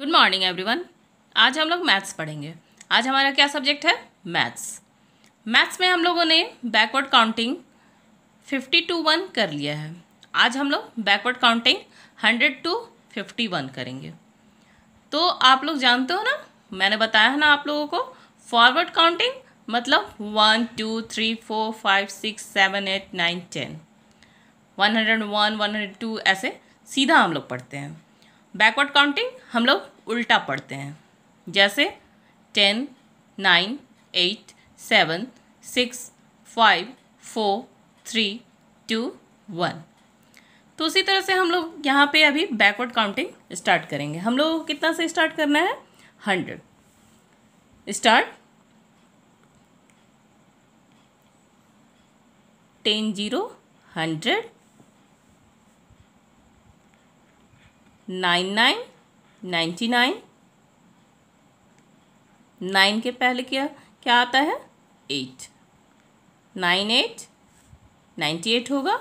good morning everyone आज हम लोग मैथ्स पढ़ेंगे आज हमारा क्या सब्जेक्ट है मैथ्स मैथ्स में हम लोगों ने backward counting fifty to one कर लिया है आज हम लोग backward counting hundred to fifty one करेंगे तो आप लोग जानते हो ना मैंने बताया है ना आप लोगों को फॉरवर्ड काउंटिंग मतलब one two three four five six seven eight nine ten one hundred one one hundred two ऐसे सीधा हम लोग पढ़ते हैं बैकवर्ड काउंटिंग हम लोग उल्टा पढ़ते हैं जैसे ten nine eight seven six five four three two one तो उसी तरह से हम लोग यहाँ पे अभी बैकवर्ड काउंटिंग स्टार्ट करेंगे हम लोग कितना से स्टार्ट करना है hundred start ten zero hundred nine nine ninety nine nine के पहले क्या क्या आता है eight nine eight ninety eight होगा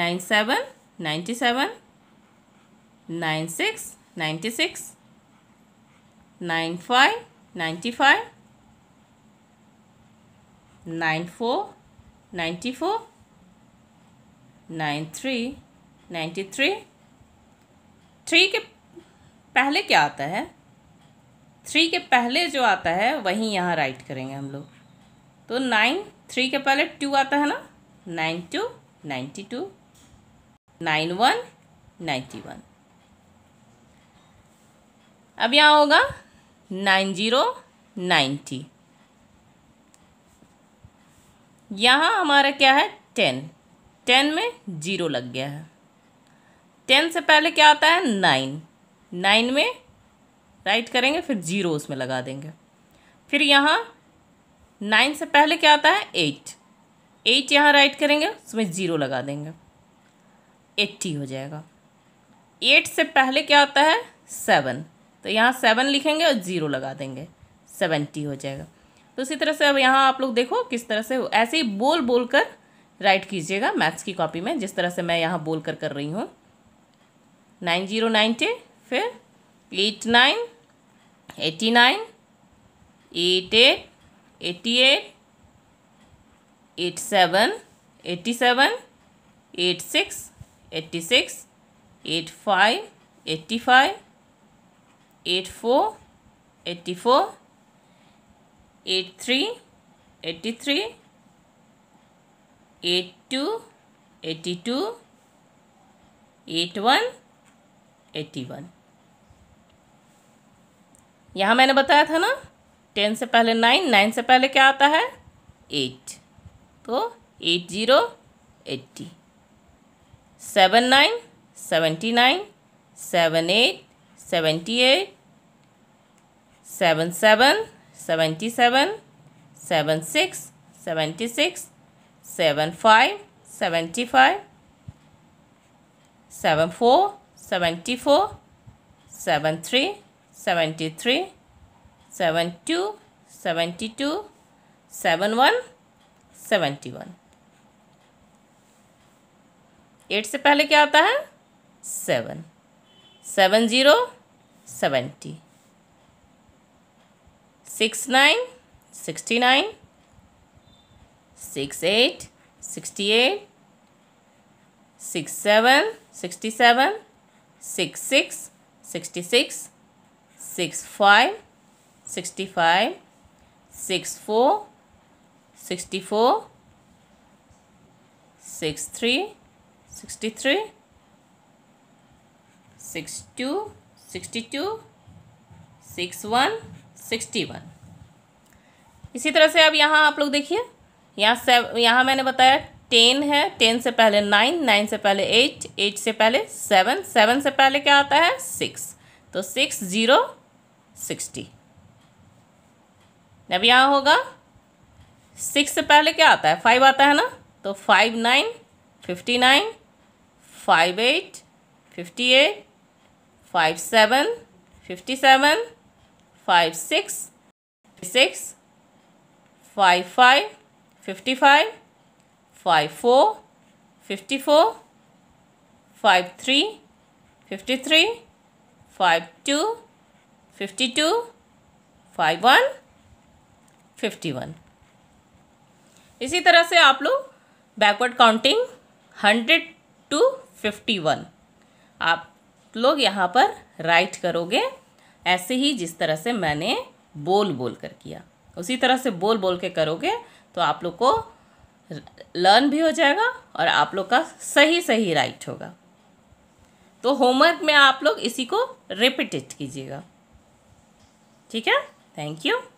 nine seven ninety seven nine six ninety six nine five ninety five nine four ninety four nine three ninety three three के पहले क्या आता है थ्री के पहले जो आता है वहीं यहाँ राइट करेंगे हम लोग तो नाइन थ्री के पहले टू आता है ना nine two ninety two nine one ninety one अब यहाँ होगा नाइन जीरो नाइन्टी यहाँ हमारा क्या है टेन टेन में जीरो लग गया है टेन से पहले क्या आता है नाइन नाइन में राइट करेंगे फिर जीरो उसमें लगा देंगे फिर यहाँ नाइन से पहले क्या आता है एट एट यहाँ राइट करेंगे उसमें ज़ीरो लगा देंगे एट्टी हो जाएगा एट से पहले क्या आता है सेवन तो यहाँ सेवन लिखेंगे और ज़ीरो लगा देंगे सेवेंटी हो जाएगा तो इसी तरह से अब यहाँ आप लोग देखो किस तरह से ऐसे ही बोल बोल कर राइट कीजिएगा मैथ्स की कॉपी में जिस तरह से मैं यहाँ बोल कर कर रही हूँ नाइन जीरो नाइन्टी फिर eight nine eighty nine eight eight eighty eight eight seven eighty seven eight six eighty six eight five eighty five eight four eighty four eight three eighty three eight two eighty two eight one eighty one यहाँ मैंने बताया था ना ten से पहले nine nine से पहले क्या आता है एट तो eight zero eighty seven nine seventy nine seven eight seventy eight seven seven seventy seven seven six seventy six seven five seventy five seven four seventy four seven three seventy three seven two seventy two seven one seventy one eight से पहले क्या आता है seven seven zero seventy six nine sixty nine six eight sixty eight six seven sixty seven six six sixty six six five sixty five six four sixty four six three sixty three six two sixty two six one sixty one इसी तरह से अब यहाँ आप लोग देखिए यहाँ save यहाँ मैंने बताया टेन है टेन से पहले नाइन नाइन से पहले एट एट से पहले सेवन सेवन से पहले क्या आता है सिक्स तो सिक्स ज़ीरो सिक्सटी अब यहाँ होगा सिक्स से पहले क्या आता है फाइव आता है ना तो five nine fifty nine five eight fifty eight five seven fifty seven five six six five five fifty five five four fifty four five three fifty three five two fifty two five one fifty one इसी तरह से आप लोग backward counting hundred to fifty one आप लोग यहाँ पर right करोगे ऐसे ही जिस तरह से मैंने बोल बोल कर किया उसी तरह से बोल बोल के करोगे तो आप लोग को लर्न भी हो जाएगा और आप लोग का सही सही राइट होगा तो होमवर्क में आप लोग इसी को रिपीटेट कीजिएगा ठीक है थैंक यू